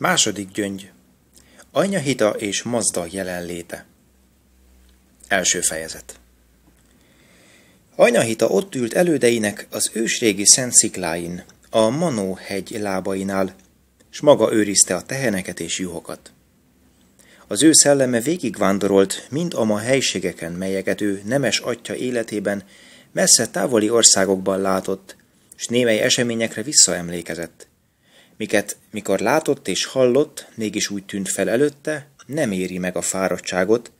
Második gyöngy. Anyahita és Mazda jelenléte. Első fejezet. Anyahita ott ült elődeinek az ősrégi szent szikláin, a Manó hegy lábainál, s maga őrizte a teheneket és juhokat. Az ő szelleme végigvándorolt mind a ma helységeken, melyeket ő nemes atya életében messze távoli országokban látott, s némely eseményekre visszaemlékezett miket mikor látott és hallott, mégis úgy tűnt fel előtte, nem éri meg a fáradtságot,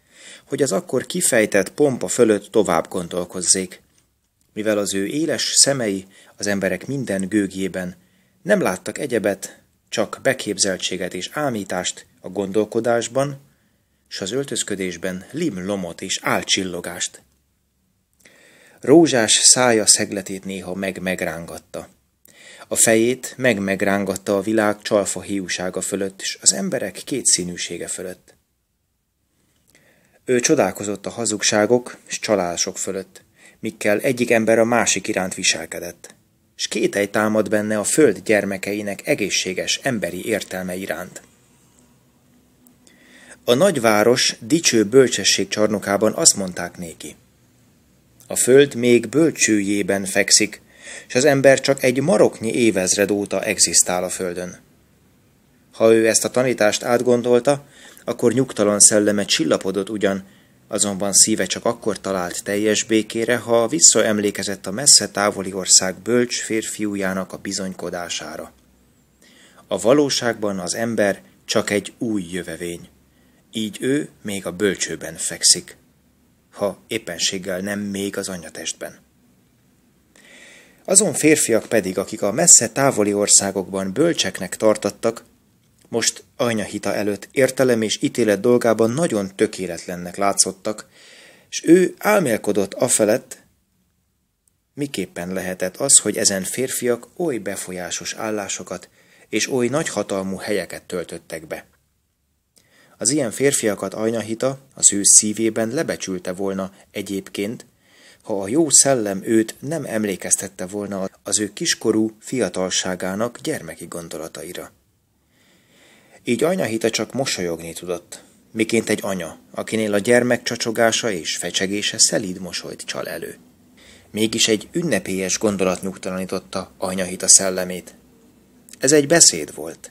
hogy az akkor kifejtett pompa fölött tovább gondolkozzék. Mivel az ő éles szemei az emberek minden gőgjében nem láttak egyebet, csak beképzeltséget és ámítást a gondolkodásban, s az öltözködésben limlomot és álcsillogást. Rózsás szája szegletét néha meg-megrángatta. A fejét meg-megrángatta a világ csalfa hiúsága fölött, és az emberek kétszínűsége fölött. Ő csodálkozott a hazugságok és csalások fölött, mikkel egyik ember a másik iránt viselkedett, és kétej támad benne a föld gyermekeinek egészséges emberi értelme iránt. A nagyváros dicső bölcsesség csarnokában azt mondták néki. A föld még bölcsőjében fekszik, és az ember csak egy maroknyi évezred óta egzisztál a Földön. Ha ő ezt a tanítást átgondolta, akkor nyugtalan szelleme csillapodott ugyan, azonban szíve csak akkor talált teljes békére, ha visszaemlékezett a messze távoli ország bölcs férfiújának a bizonykodására. A valóságban az ember csak egy új jövevény. Így ő még a bölcsőben fekszik, ha éppenséggel nem még az anyatestben. Azon férfiak pedig, akik a messze távoli országokban bölcseknek tartattak, most anyahita előtt értelem és ítélet dolgában nagyon tökéletlennek látszottak, és ő álmélkodott afelett, miképpen lehetett az, hogy ezen férfiak oly befolyásos állásokat és oly nagyhatalmú helyeket töltöttek be. Az ilyen férfiakat Ajnahita az ő szívében lebecsülte volna egyébként, ha a jó szellem őt nem emlékeztette volna az ő kiskorú fiatalságának gyermeki gondolataira. Így anya hita csak mosolyogni tudott, miként egy anya, akinél a gyermek csacsogása és fecsegése szelíd mosolyt csal elő. Mégis egy ünnepélyes gondolat nyugtalanította hita szellemét. Ez egy beszéd volt,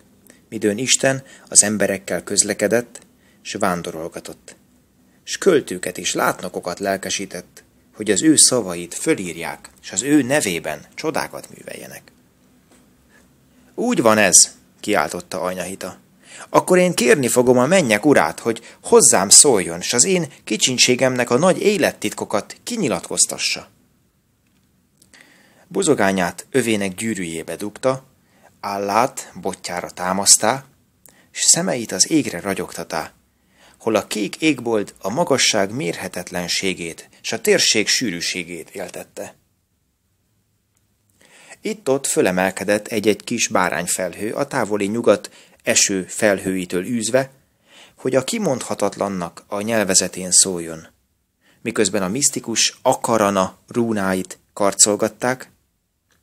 midőn Isten az emberekkel közlekedett, s vándorolgatott. S költőket és látnokokat lelkesített, hogy az ő szavait fölírják, és az ő nevében csodákat műveljenek. Úgy van ez, kiáltotta Anyahita. Akkor én kérni fogom a mennyek urát, hogy hozzám szóljon, és az én kicsinségemnek a nagy élettitkokat kinyilatkoztassa. Buzogányát övének gyűrűjébe dugta, állát botjára támasztá, és szemeit az égre ragyogtatá, hol a kék égbold a magasság mérhetetlenségét és a térség sűrűségét éltette. Itt-ott fölemelkedett egy-egy kis bárányfelhő a távoli nyugat eső felhőitől űzve, hogy a kimondhatatlannak a nyelvezetén szóljon. Miközben a misztikus akarana rúnáit karcolgatták,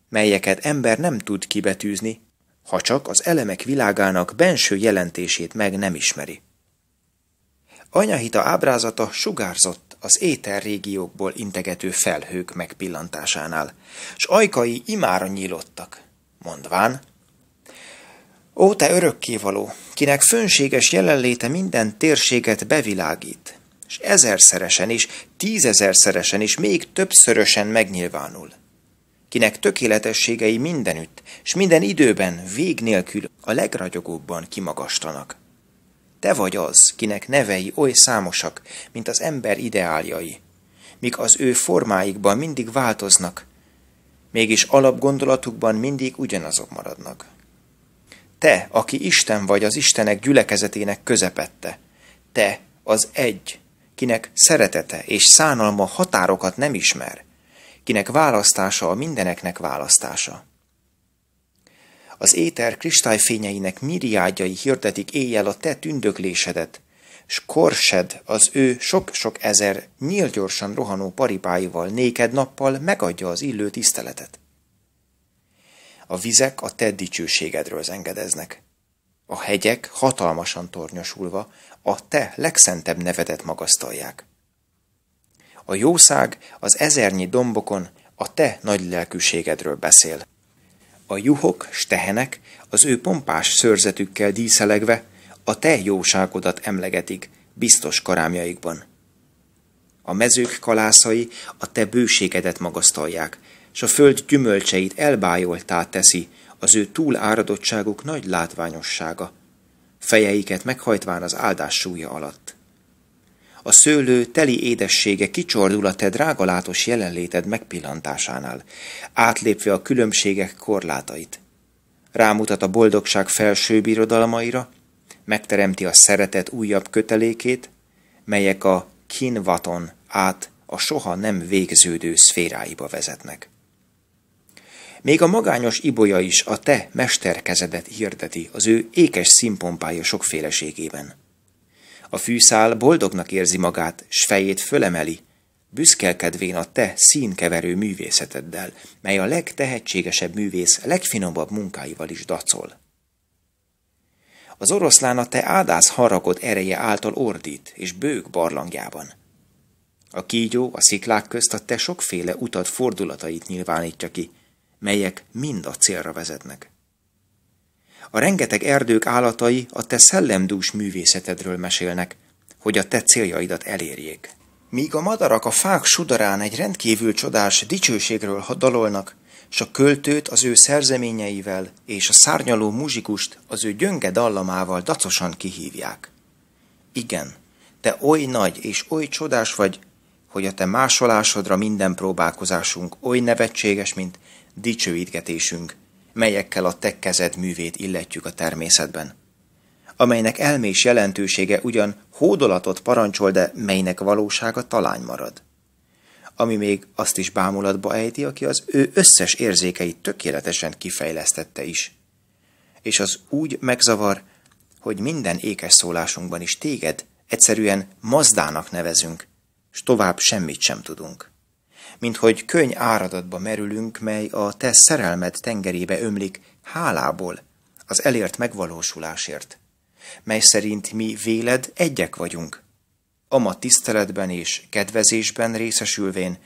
melyeket ember nem tud kibetűzni, ha csak az elemek világának benső jelentését meg nem ismeri. Anyahita ábrázata sugárzott az éter régiókból integető felhők megpillantásánál, s ajkai imára nyílottak, mondván, Ó, te örökkévaló, kinek fönséges jelenléte minden térséget bevilágít, és ezerszeresen is, tízezerszeresen is, még többszörösen megnyilvánul. Kinek tökéletességei mindenütt, és minden időben, vég nélkül a legragyogóbban kimagastanak. Te vagy az, kinek nevei oly számosak, mint az ember ideáljai, mik az ő formáikban mindig változnak, mégis alapgondolatukban mindig ugyanazok maradnak. Te, aki Isten vagy az Istenek gyülekezetének közepette, te, az egy, kinek szeretete és szánalma határokat nem ismer, kinek választása a mindeneknek választása. Az éter kristályfényeinek miriádjai hirdetik éjjel a te tündöklésedet, s korsed az ő sok-sok ezer nyílgyorsan rohanó paripáival néked nappal megadja az illő tiszteletet. A vizek a te dicsőségedről zengedeznek. A hegyek hatalmasan tornyosulva a te legszentebb nevedet magasztalják. A jószág az ezernyi dombokon a te nagy lelkűségedről beszél, a juhok, stehenek, az ő pompás szőrzetükkel díszelegve a te jóságodat emlegetik biztos karámjaikban. A mezők kalászai a te bőségedet magasztalják, s a föld gyümölcseit elbájoltá teszi az ő túláradottságuk nagy látványossága, fejeiket meghajtván az áldás súlya alatt a szőlő teli édessége kicsordul a te drágalátos jelenléted megpillantásánál, átlépve a különbségek korlátait. Rámutat a boldogság felső birodalmaira, megteremti a szeretet újabb kötelékét, melyek a kinvaton át a soha nem végződő szféráiba vezetnek. Még a magányos ibolya is a te mesterkezedet hirdeti az ő ékes színpompája sokféleségében. A fűszál boldognak érzi magát, s fejét fölemeli, büszkelkedvén a te színkeverő művészeteddel, mely a legtehetségesebb művész legfinomabb munkáival is dacol. Az oroszlán a te ádász haragod ereje által ordít, és bők barlangjában. A kígyó a sziklák közt a te sokféle utat fordulatait nyilvánítja ki, melyek mind a célra vezetnek. A rengeteg erdők állatai a te szellemdús művészetedről mesélnek, hogy a te céljaidat elérjék. Míg a madarak a fák sudarán egy rendkívül csodás dicsőségről dalolnak, s a költőt az ő szerzeményeivel és a szárnyaló muzsikust az ő gyönge dallamával dacosan kihívják. Igen, te oly nagy és oly csodás vagy, hogy a te másolásodra minden próbálkozásunk oly nevetséges, mint dicsőítgetésünk, melyekkel a te kezed művét illetjük a természetben. Amelynek elmés jelentősége ugyan hódolatot parancsol, de melynek valósága talány marad. Ami még azt is bámulatba ejti, aki az ő összes érzékeit tökéletesen kifejlesztette is. És az úgy megzavar, hogy minden ékes szólásunkban is téged egyszerűen mazdának nevezünk, s tovább semmit sem tudunk mint hogy könny áradatba merülünk, mely a te szerelmed tengerébe ömlik hálából, az elért megvalósulásért, mely szerint mi véled egyek vagyunk. Ama tiszteletben és kedvezésben részesülvén,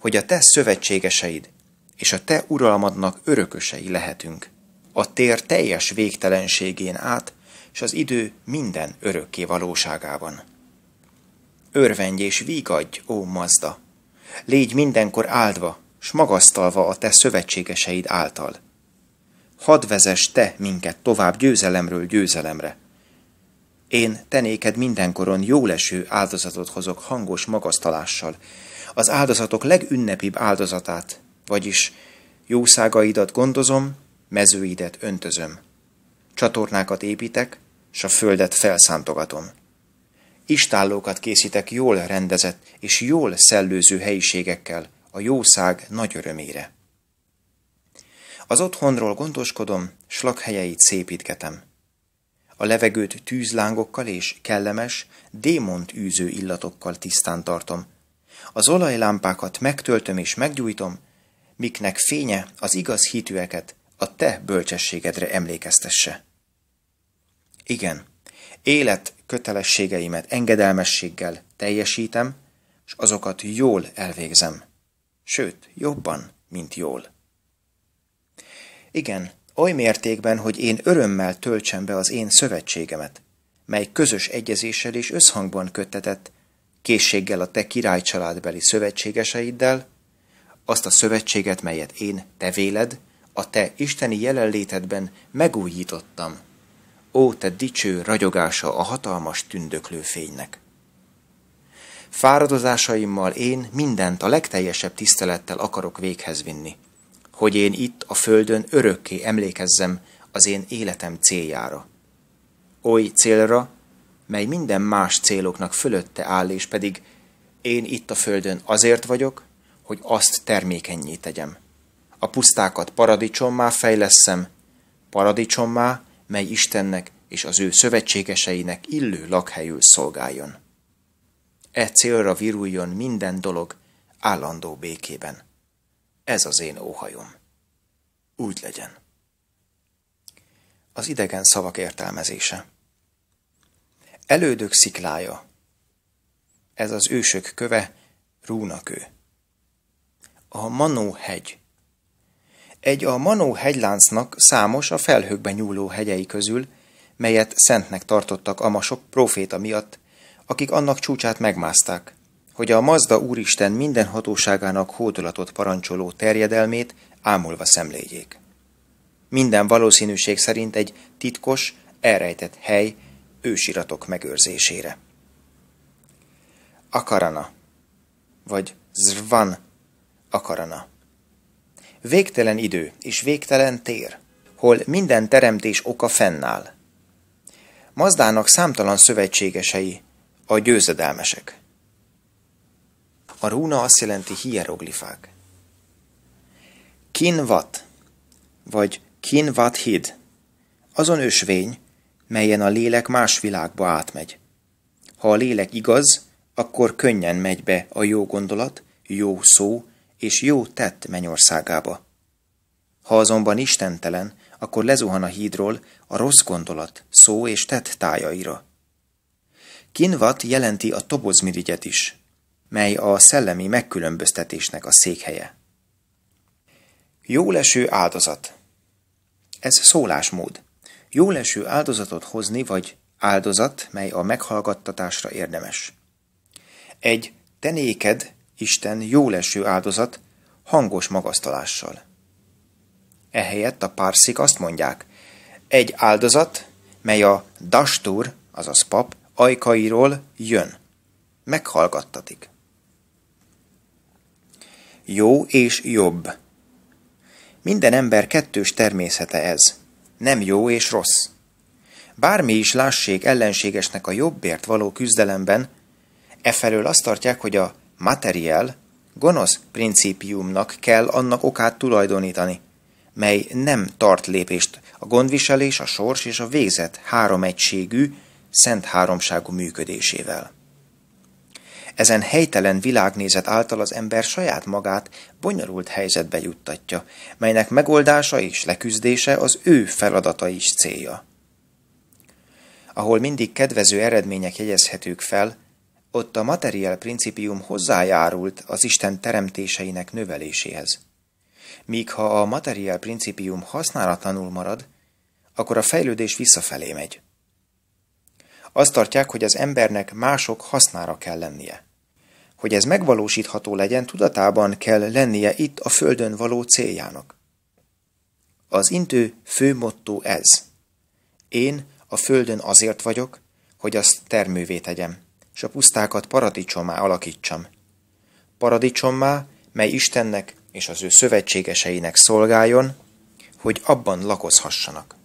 hogy a te szövetségeseid és a te uralmadnak örökösei lehetünk. A tér teljes végtelenségén át, és az idő minden örökké valóságában. Örvendj és vígadj, ó Mazda! légy mindenkor áldva, s magasztalva a te szövetségeseid által. Hadd vezess te minket tovább győzelemről győzelemre. Én tenéked mindenkoron jóleső áldozatot hozok hangos magasztalással, az áldozatok legünnepibb áldozatát, vagyis jószágaidat gondozom, mezőidet öntözöm. Csatornákat építek, s a földet felszántogatom. Istállókat készítek jól rendezett és jól szellőző helyiségekkel, a jószág nagy örömére. Az otthonról gondoskodom, slakhelyeit szépítgetem. A levegőt tűzlángokkal és kellemes, démont űző illatokkal tisztán tartom. Az olajlámpákat megtöltöm és meggyújtom, miknek fénye az igaz hitűeket a te bölcsességedre emlékeztesse. Igen, élet kötelességeimet engedelmességgel teljesítem, és azokat jól elvégzem. Sőt, jobban, mint jól. Igen, oly mértékben, hogy én örömmel töltsem be az én szövetségemet, mely közös egyezéssel és összhangban köttetett, készséggel a te királycsaládbeli szövetségeseiddel, azt a szövetséget, melyet én te véled, a te isteni jelenlétedben megújítottam Ó, te dicső ragyogása a hatalmas tündöklő fénynek! Fáradozásaimmal én mindent a legteljesebb tisztelettel akarok véghez vinni, hogy én itt a földön örökké emlékezzem az én életem céljára. Oly célra, mely minden más céloknak fölötte áll, és pedig én itt a földön azért vagyok, hogy azt termékenyé tegyem. A pusztákat paradicsommá fejleszem, paradicsommá, mely Istennek és az ő szövetségeseinek illő lakhelyül szolgáljon. E célra viruljon minden dolog állandó békében. Ez az én óhajom. Úgy legyen. Az idegen szavak értelmezése. Elődök sziklája. Ez az ősök köve, rúnakő. A Manó hegy egy a Manó hegyláncnak számos a felhőkben nyúló hegyei közül, melyet szentnek tartottak amasok proféta miatt, akik annak csúcsát megmászták, hogy a Mazda Úristen minden hatóságának hódolatot parancsoló terjedelmét ámulva szemléljék. Minden valószínűség szerint egy titkos, elrejtett hely ősiratok megőrzésére. Akarana, vagy Zrvan akarana végtelen idő és végtelen tér, hol minden teremtés oka fennáll. Mazdának számtalan szövetségesei, a győzedelmesek. A rúna azt jelenti hieroglifák. Kinvat, vagy Kinvat hid, azon ösvény, melyen a lélek más világba átmegy. Ha a lélek igaz, akkor könnyen megy be a jó gondolat, jó szó, és jó tett mennyországába. Ha azonban istentelen, akkor lezuhan a hídról a rossz gondolat, szó és tett tájaira. Kinvat jelenti a tobozmirigyet is, mely a szellemi megkülönböztetésnek a székhelye. Jóleső áldozat Ez szólásmód. Jóleső áldozatot hozni, vagy áldozat, mely a meghallgattatásra érdemes. Egy tenéked. Isten jóleső áldozat hangos magasztalással. Ehelyett a párszik azt mondják, egy áldozat, mely a dastur, azaz pap, ajkairól jön. Meghallgattatik. Jó és jobb. Minden ember kettős természete ez. Nem jó és rossz. Bármi is lássék ellenségesnek a jobbért való küzdelemben, efelől azt tartják, hogy a materiel, gonosz principiumnak kell annak okát tulajdonítani, mely nem tart lépést a gondviselés, a sors és a végzet háromegységű, szent háromságú működésével. Ezen helytelen világnézet által az ember saját magát bonyolult helyzetbe juttatja, melynek megoldása és leküzdése az ő feladata is célja. Ahol mindig kedvező eredmények jegyezhetők fel, ott a materiel principium hozzájárult az Isten teremtéseinek növeléséhez. Míg ha a materiel principium használatlanul marad, akkor a fejlődés visszafelé megy. Azt tartják, hogy az embernek mások hasznára kell lennie. Hogy ez megvalósítható legyen, tudatában kell lennie itt a Földön való céljának. Az intő fő motto ez. Én a Földön azért vagyok, hogy azt termővé tegyem s a pusztákat paradicsomá alakítsam. Paradicsommá, mely Istennek és az ő szövetségeseinek szolgáljon, hogy abban lakozhassanak.